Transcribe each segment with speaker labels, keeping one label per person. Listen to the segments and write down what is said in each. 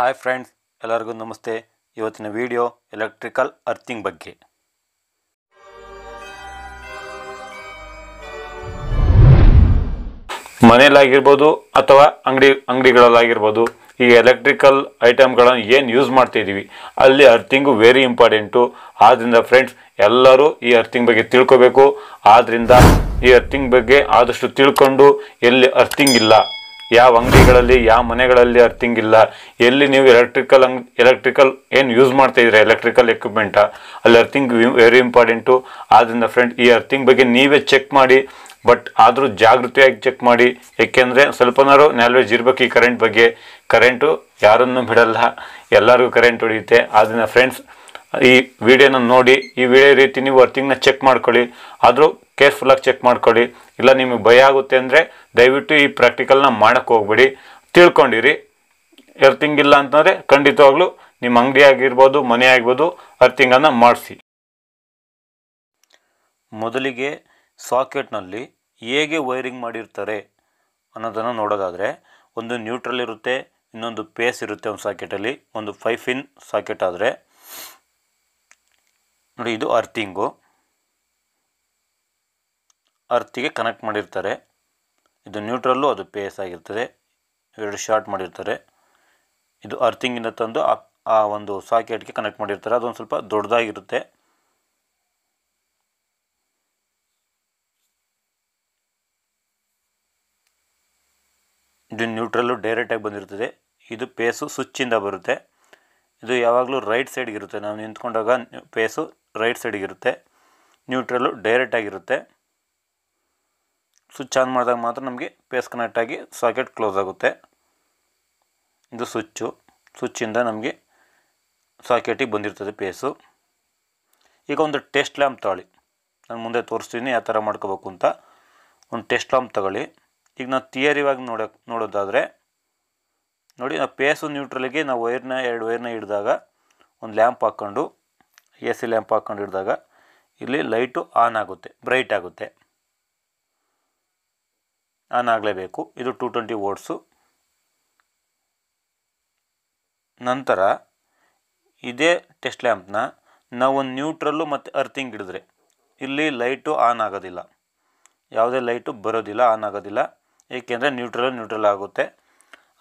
Speaker 1: hi friends ಎಲ್ಲರಿಗೂ ನಮಸ್ತೆ ಇವತ್ತಿನ ವಿಡಿಯೋ ಎಲೆಕ್ಟ್ರಿಕಲ್ ಅರ್ಥಿಂಗ್ ಬಗ್ಗೆ
Speaker 2: ಮನೆಯಲ್ಲಾಗಿರ್ಬೋದು ಅಥವಾ ಅಂಗಡಿ ಅಂಗಡಿಗಳಲ್ಲಾಗಿರ್ಬೋದು ಈ ಎಲೆಕ್ಟ್ರಿಕಲ್ ಐಟಮ್ಗಳನ್ನು ಏನು ಯೂಸ್ ಮಾಡ್ತಾಯಿದ್ದೀವಿ ಅಲ್ಲಿ ಅರ್ಥಿಂಗು ವೆರಿ ಇಂಪಾರ್ಟೆಂಟು ಆದ್ದರಿಂದ ಫ್ರೆಂಡ್ಸ್ ಎಲ್ಲರೂ ಈ ಅರ್ಥಿಂಗ್ ಬಗ್ಗೆ ತಿಳ್ಕೊಬೇಕು ಆದ್ದರಿಂದ ಈ ಅರ್ಥಿಂಗ್ ಬಗ್ಗೆ ಆದಷ್ಟು ತಿಳ್ಕೊಂಡು ಎಲ್ಲಿ ಅರ್ಥಿಂಗ್ ಇಲ್ಲ ಯಾವ ಅಂಗಡಿಗಳಲ್ಲಿ ಯಾವ ಮನೆಗಳಲ್ಲಿ ಅರ್ಥಿಂಗ್ ಇಲ್ಲ ಎಲ್ಲಿ ನೀವು ಎಲೆಕ್ಟ್ರಿಕಲ್ ಅಂಗ್ ಎಲೆಕ್ಟ್ರಿಕಲ್ ಏನು ಯೂಸ್ ಮಾಡ್ತಾ ಎಲೆಕ್ಟ್ರಿಕಲ್ ಎಕ್ವಿಪ್ಮೆಂಟ ಅಲ್ಲಿ ಅರ್ಥಿಂಗ್ ವೆರಿ ಇಂಪಾರ್ಟೆಂಟು ಆದ್ದರಿಂದ ಫ್ರೆಂಡ್ ಈ ಅರ್ಥಿಂಗ್ ಬಗ್ಗೆ ನೀವೇ ಚೆಕ್ ಮಾಡಿ ಬಟ್ ಆದರೂ ಜಾಗೃತಿಯಾಗಿ ಚೆಕ್ ಮಾಡಿ ಏಕೆಂದರೆ ಸ್ವಲ್ಪನಾರು ನಾಲ್ವೇಜ್ ಇರಬೇಕು ಈ ಕರೆಂಟ್ ಬಗ್ಗೆ ಕರೆಂಟು ಯಾರನ್ನೂ ಬಿಡಲ್ಲ ಎಲ್ಲರಿಗೂ ಕರೆಂಟ್ ಹೊಡೆಯುತ್ತೆ ಆದ್ದರಿಂದ ಫ್ರೆಂಡ್ಸ್ ಈ ವಿಡಿಯೋನ ನೋಡಿ ಈ ವಿಡಿಯೋ ರೀತಿ ನೀವು ಅರ್ಥಿಂಗ್ನ ಚೆಕ್ ಮಾಡ್ಕೊಳ್ಳಿ ಆದರೂ ಕೇರ್ಫುಲ್ಲಾಗಿ ಚೆಕ್ ಮಾಡ್ಕೊಳ್ಳಿ ಇಲ್ಲ ನಿಮಗೆ ಭಯ ಆಗುತ್ತೆ ಅಂದರೆ ದಯವಿಟ್ಟು ಈ ಪ್ರಾಕ್ಟಿಕಲ್ನ ಮಾಡೋಕ್ಕೆ ಹೋಗ್ಬೇಡಿ ತಿಳ್ಕೊಂಡಿರಿ ಎರ್ತಿಂಗ್ ಇಲ್ಲ ಅಂತಂದರೆ ಖಂಡಿತವಾಗ್ಲೂ ನಿಮ್ಮ ಅಂಗಡಿ ಆಗಿರ್ಬೋದು ಮನೆ ಆಗಿರ್ಬೋದು ಅರ್ತಿಂಗನ್ನು ಮಾಡಿಸಿ
Speaker 1: ಮೊದಲಿಗೆ ಸಾಕೆಟ್ನಲ್ಲಿ ಹೇಗೆ ವೈರಿಂಗ್ ಮಾಡಿರ್ತಾರೆ ಅನ್ನೋದನ್ನು ನೋಡೋದಾದರೆ ಒಂದು ನ್ಯೂಟ್ರಲ್ ಇರುತ್ತೆ ಇನ್ನೊಂದು ಪೇಸ್ ಇರುತ್ತೆ ಒಂದು ಸಾಕೆಟಲ್ಲಿ ಒಂದು ಫೈವ್ ಇನ್ ಸಾಕೆಟ್ ಆದರೆ ನೋಡಿ ಇದು ಅರ್ತಿಂಗು ಅರ್ತಿಗೆ ಕನೆಕ್ಟ್ ಮಾಡಿರ್ತಾರೆ ಇದು ನ್ಯೂಟ್ರಲ್ಲು ಅದು ಪೇಸ್ ಆಗಿರ್ತದೆ ಎರಡು ಶಾರ್ಟ್ ಮಾಡಿರ್ತಾರೆ ಇದು ಅರ್ತಿಂಗಿಂದ ತಂದು ಆ ಒಂದು ಸಾಕೆಟ್ಗೆ ಕನೆಕ್ಟ್ ಮಾಡಿರ್ತಾರೆ ಅದೊಂದು ಸ್ವಲ್ಪ ದೊಡ್ಡದಾಗಿರುತ್ತೆ ಇದು ನ್ಯೂಟ್ರಲ್ಲು ಡೈರೆಕ್ಟಾಗಿ ಬಂದಿರ್ತದೆ ಇದು ಪೇಸು ಸ್ವಿಚ್ಚಿಂದ ಬರುತ್ತೆ ಇದು ಯಾವಾಗಲೂ ರೈಟ್ ಸೈಡ್ಗಿರುತ್ತೆ ನಾವು ನಿಂತ್ಕೊಂಡಾಗ ಪೇಸು ರೈಟ್ ಸೈಡ್ಗಿರುತ್ತೆ ನ್ಯೂಟ್ರಲ್ಲು ಡೈರೆಕ್ಟಾಗಿರುತ್ತೆ ಸ್ವಿಚ್ ಆನ್ ಮಾಡಿದಾಗ ಮಾತ್ರ ನಮಗೆ ಪೇಸ್ ಕನೆಕ್ಟ್ ಆಗಿ ಸಾಕೆಟ್ ಕ್ಲೋಸ್ ಆಗುತ್ತೆ ಇದು ಸ್ವಿಚ್ಚು ಸ್ವಿಚ್ಚಿಂದ ನಮಗೆ ಸಾಕೆಟಿಗೆ ಬಂದಿರ್ತದೆ ಪೇಸು ಈಗ ಒಂದು ಟೆಸ್ಟ್ ಲ್ಯಾಂಪ್ ತಗೊಳ್ಳಿ ನಾನು ಮುಂದೆ ತೋರಿಸ್ತೀನಿ ಯಾವ ಥರ ಮಾಡ್ಕೋಬೇಕು ಅಂತ ಒಂದು ಟೆಸ್ಟ್ ಲ್ಯಾಂಪ್ ತಗೊಳ್ಳಿ ಈಗ ನಾವು ಥಿಯರಿವಾಗಿ ನೋಡೋಕೆ ನೋಡೋದಾದರೆ ನೋಡಿ ನಾವು ಪೇಸು ನ್ಯೂಟ್ರಲಿಗೆ ನಾವು ವೈರ್ನ ಎರಡು ವೈರ್ನ ಹಿಡಿದಾಗ ಒಂದು ಲ್ಯಾಂಪ್ ಹಾಕ್ಕೊಂಡು ಎ ಸಿ ಲ್ಯಾಂಪ್ ಹಾಕ್ಕೊಂಡು ಹಿಡಿದಾಗ ಇಲ್ಲಿ ಲೈಟು ಆನ್ ಆಗುತ್ತೆ ಬ್ರೈಟ್ ಆಗುತ್ತೆ ಆನ್ ಆಗಲೇಬೇಕು ಇದು ಟು ಟ್ವೆಂಟಿ ವೋಟ್ಸು ನಂತರ ಇದೇ ಟೆಸ್ಟ್ ಲ್ಯಾಂಪ್ನ ನಾವು ನ್ಯೂಟ್ರಲ್ಲು ಮತ್ತು ಅರ್ಥಿಂಗ್ ಹಿಡಿದ್ರೆ ಇಲ್ಲಿ ಲೈಟು ಆನ್ ಆಗೋದಿಲ್ಲ ಯಾವುದೇ ಲೈಟು ಬರೋದಿಲ್ಲ ಆನ್ ಆಗೋದಿಲ್ಲ ಏಕೆಂದರೆ ನ್ಯೂಟ್ರಲ್ ನ್ಯೂಟ್ರಲ್ ಆಗುತ್ತೆ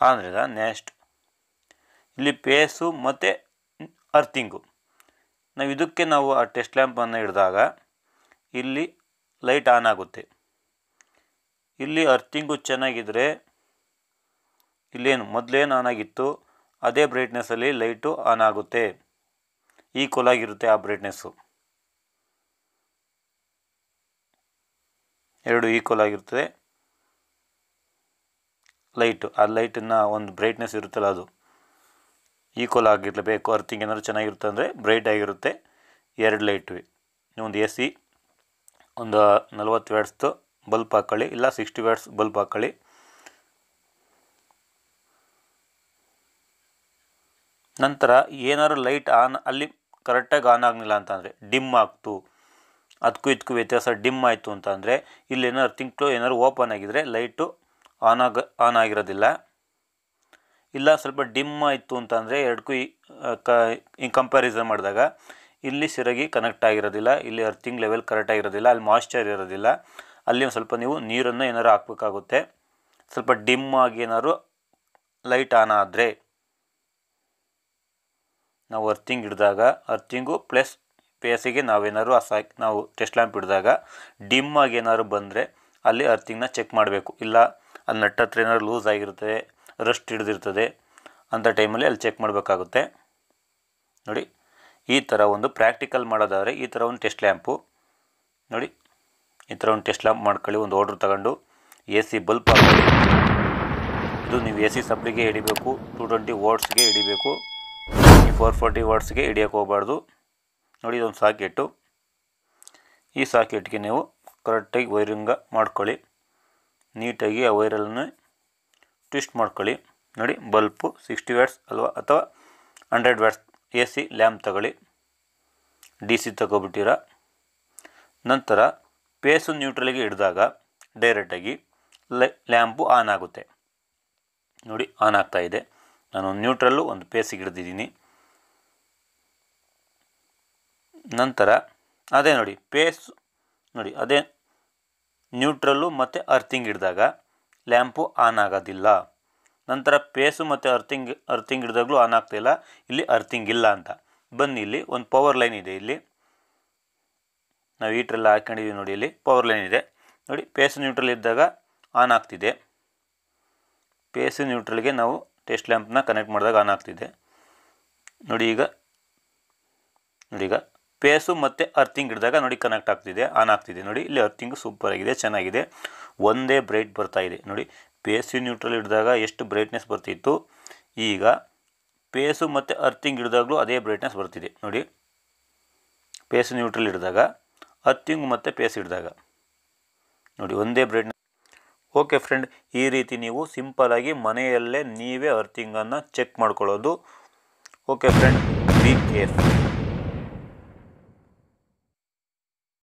Speaker 1: ಆದ್ದರಿಂದ ನೆಕ್ಸ್ಟ್ ಇಲ್ಲಿ ಪೇಸು ಮತ್ತು ಅರ್ಥಿಂಗು ನಾವು ಇದಕ್ಕೆ ನಾವು ಆ ಟೆಸ್ಟ್ ಲ್ಯಾಂಪನ್ನು ಹಿಡಿದಾಗ ಇಲ್ಲಿ ಲೈಟ್ ಆನ್ ಆಗುತ್ತೆ ಇಲ್ಲಿ ಅರ್ಥಿಂಗು ಚೆನ್ನಾಗಿದ್ದರೆ ಇಲ್ಲೇನು ಮೊದಲೇನು ಆನ್ ಆಗಿತ್ತು ಅದೇ ಬ್ರೈಟ್ನೆಸ್ಸಲ್ಲಿ ಲೈಟು ಆನ್ ಆಗುತ್ತೆ ಈಕ್ವಲ್ ಆಗಿರುತ್ತೆ ಆ ಬ್ರೈಟ್ನೆಸ್ಸು ಎರಡು ಈಕ್ವಲ್ ಆಗಿರ್ತದೆ ಲೈಟು ಆ ಲೈಟನ್ನು ಒಂದು ಬ್ರೈಟ್ನೆಸ್ ಇರುತ್ತಲ್ಲ ಅದು ಈಕ್ವಲ್ ಆಗಿರಲೇಬೇಕು ಅರ್ಥಿಂಗ್ ಏನಾದ್ರು ಚೆನ್ನಾಗಿರುತ್ತೆ ಅಂದರೆ ಬ್ರೈಟ್ ಆಗಿರುತ್ತೆ ಎರಡು ಲೈಟ್ವಿ ಒಂದು ಎ ಸಿ ಒಂದು ನಲ್ವತ್ತು ವ್ಯಾಟ್ಸ್ದು ಬಲ್ಪ್ ಹಾಕೊಳ್ಳಿ ಇಲ್ಲ ಸಿಕ್ಸ್ಟಿ ವ್ಯಾಟ್ಸ್ ಬಲ್ಪ್ ಹಾಕ್ಕೊಳ್ಳಿ ನಂತರ ಏನಾದರೂ ಲೈಟ್ ಆನ್ ಅಲ್ಲಿ ಕರೆಕ್ಟಾಗಿ ಆನ್ ಆಗಲಿಲ್ಲ ಅಂತಂದರೆ ಡಿಮ್ ಆಗ್ತು ಅದಕ್ಕೂ ಇದಕ್ಕೂ ವ್ಯತ್ಯಾಸ ಡಿಮ್ ಆಯಿತು ಅಂತಂದರೆ ಇಲ್ಲಿ ಏನಾದ್ರು ತಿಂಕ್ಳು ಏನಾದ್ರು ಓಪನ್ ಆಗಿದರೆ ಲೈಟು ಆನ್ ಆಗ ಆನ್ ಆಗಿರೋದಿಲ್ಲ ಇಲ್ಲ ಸ್ವಲ್ಪ ಡಿಮ್ ಆಯಿತು ಅಂತಂದರೆ ಎರಡಕ್ಕೂ ಕ ಕಂಪ್ಯಾರಿಸನ್ ಮಾಡಿದಾಗ ಇಲ್ಲಿ ಸಿರಗಿ ಕನೆಕ್ಟ್ ಆಗಿರೋದಿಲ್ಲ ಇಲ್ಲಿ ಅರ್ಥಿಂಗ್ ಲೆವೆಲ್ ಕರೆಕ್ಟಾಗಿರೋದಿಲ್ಲ ಅಲ್ಲಿ ಮಾಯ್ಶ್ಚರ್ ಇರೋದಿಲ್ಲ ಅಲ್ಲಿ ಸ್ವಲ್ಪ ನೀವು ನೀರನ್ನು ಏನಾರು ಹಾಕಬೇಕಾಗುತ್ತೆ ಸ್ವಲ್ಪ ಡಿಮ್ ಆಗಿ ಏನಾದ್ರು ಲೈಟ್ ಆನ್ ಆದರೆ ನಾವು ಅರ್ಥಿಂಗ್ ಹಿಡಿದಾಗ ಅರ್ಥಿಂಗು ಪ್ಲಸ್ ಪೇಸಿಗೆ ನಾವೇನಾದ್ರು ಆ ನಾವು ಟೆಸ್ಟ್ ಲ್ಯಾಂಪ್ ಹಿಡಿದಾಗ ಡಿಮ್ ಆಗಿ ಏನಾದ್ರು ಬಂದರೆ ಅಲ್ಲಿ ಅರ್ಥಿಂಗ್ನ ಚೆಕ್ ಮಾಡಬೇಕು ಇಲ್ಲ ಅಲ್ಲಿ ನಟ್ ಹತ್ರ ಏನಾದ್ರು ಲೂಸ್ ಆಗಿರುತ್ತೆ ರಸ್ಟ್ ಹಿಡಿದಿರ್ತದೆ ಅಂಥ ಟೈಮಲ್ಲಿ ಅಲ್ಲಿ ಚೆಕ್ ಮಾಡಬೇಕಾಗುತ್ತೆ ನೋಡಿ ಈ ಥರ ಒಂದು ಪ್ರಾಕ್ಟಿಕಲ್ ಮಾಡೋದಾದರೆ ಈ ಥರ ಒಂದು ಟೆಸ್ಟ್ ಲ್ಯಾಂಪು ನೋಡಿ ಈ ಥರ ಒಂದು ಟೆಸ್ಟ್ ಲ್ಯಾಂಪ್ ಮಾಡ್ಕೊಳ್ಳಿ ಒಂದು ಆರ್ಡ್ರ್ ತಗೊಂಡು ಎ ಸಿ ಬಲ್ಪ್ ಇದು ನೀವು ಎ ಸಿ ಸಪ್ಲಿಗೆ ಹಿಡಿಬೇಕು ಟು ಟ್ವೆಂಟಿ ವಾಟ್ಸ್ಗೆ ಹಿಡಿಬೇಕು ಈ ಫೋರ್ ಫಾರ್ಟಿ ವಾಟ್ಸ್ಗೆ ಹಿಡಿಯೋಕೆ ಹೋಗಬಾರ್ದು ನೋಡಿ ಇದೊಂದು ಸಾಕೆಟ್ಟು ಈ ಸಾಕೆಟ್ಗೆ ನೀವು ಕರೆಕ್ಟಾಗಿ ವೈರಿಂಗ ಮಾಡ್ಕೊಳ್ಳಿ ನೀಟಾಗಿ ಆ ವೈರಲ್ಲೇ ಟ್ವಿಸ್ಟ್ ಮಾಡ್ಕೊಳ್ಳಿ ನೋಡಿ ಬಲ್ಪು ಸಿಕ್ಸ್ಟಿ ವ್ಯಾಟ್ಸ್ ಅಲ್ವಾ ಅಥವಾ hundred watts A C lamp ತಗೊಳ್ಳಿ ಡಿ ಸಿ ತಗೊಬಿಟ್ಟಿರ ನಂತರ ಪೇಸು ನ್ಯೂಟ್ರಲಿಗೆ ಹಿಡಿದಾಗ ಡೈರೆಕ್ಟಾಗಿ ಲ್ಯಾಂಪು ಆನ್ ಆಗುತ್ತೆ ನೋಡಿ ಆನ್ ಆಗ್ತಾ ಇದೆ ನಾನು ನ್ಯೂಟ್ರಲ್ಲು ಒಂದು ಪೇಸಿಗೆ ಹಿಡಿದಿದ್ದೀನಿ ನಂತರ ಅದೇ ನೋಡಿ ಪೇಸ್ ನೋಡಿ ಅದೇ ನ್ಯೂಟ್ರಲ್ಲು ಮತ್ತು ಅರ್ಥಿಂಗ್ ಹಿಡಿದಾಗ ಲ್ಯಾಂಪು ಆನ್ ಆಗೋದಿಲ್ಲ ನಂತರ ಪೇಸು ಮತ್ತು ಅರ್ಥಿಂಗ್ ಅರ್ಥಿಂಗ್ ಹಿಡಿದಾಗಲೂ ಆನ್ ಆಗ್ತಾಯಿಲ್ಲ ಇಲ್ಲಿ ಅರ್ಥಿಂಗ್ ಇಲ್ಲ ಅಂತ ಬನ್ನಿ ಇಲ್ಲಿ ಒಂದು ಪವರ್ ಲೈನ್ ಇದೆ ಇಲ್ಲಿ ನಾವು ಈಟ್ರೆಲ್ಲ ಹಾಕ್ಕೊಂಡಿದ್ದೀವಿ ನೋಡಿ ಇಲ್ಲಿ ಪವರ್ ಲೈನ್ ಇದೆ ನೋಡಿ ಪೇಸು ನ್ಯೂಟ್ರಲ್ ಇದ್ದಾಗ ಆನ್ ಆಗ್ತಿದೆ ಪೇಸು ನ್ಯೂಟ್ರಲ್ಗೆ ನಾವು ಟೆಸ್ಟ್ ಲ್ಯಾಂಪ್ನ ಕನೆಕ್ಟ್ ಮಾಡಿದಾಗ ಆನ್ ಆಗ್ತಿದೆ ನೋಡಿ ಈಗ ನೋಡಿ ಈಗ ಪೇಸು ಮತ್ತು ಅರ್ಥಿಂಗ್ ಇಡಿದಾಗ ನೋಡಿ ಕನೆಕ್ಟ್ ಆಗ್ತಿದೆ ಆನ್ ಆಗ್ತಿದೆ ನೋಡಿ ಇಲ್ಲಿ ಅರ್ಥಿಂಗ್ ಸೂಪರ್ ಆಗಿದೆ ಚೆನ್ನಾಗಿದೆ ಒಂದೇ ಬ್ರೈಟ್ ಬರ್ತಾ ಇದೆ ನೋಡಿ ಪೇಸು ನ್ಯೂಟ್ರಲ್ ಇಡಿದಾಗ ಎಷ್ಟು ಬ್ರೈಟ್ನೆಸ್ ಬರ್ತಿತ್ತು ಈಗ ಪೇಸು ಮತ್ತು ಅರ್ಥಿಂಗ್ ಹಿಡಿದಾಗಲೂ ಅದೇ ಬ್ರೈಟ್ನೆಸ್ ಬರ್ತಿದೆ ನೋಡಿ ಪೇಸು ನ್ಯೂಟ್ರಲ್ ಇಡಿದಾಗ ಹತ್ತಿಂಗು ಮತ್ತು ಪೇಸ್ ಹಿಡಿದಾಗ ನೋಡಿ ಒಂದೇ ಬ್ರೆಡ್ ಓಕೆ ಫ್ರೆಂಡ್ ಈ ರೀತಿ ನೀವು ಸಿಂಪಲಾಗಿ ಮನೆಯಲ್ಲೇ ನೀವೇ ಅರ್ತಿಂಗನ್ನು ಚೆಕ್ ಮಾಡ್ಕೊಳ್ಳೋದು ಓಕೆ ಫ್ರೆಂಡ್ ಬಿ ಕೇರ್ಫುಲ್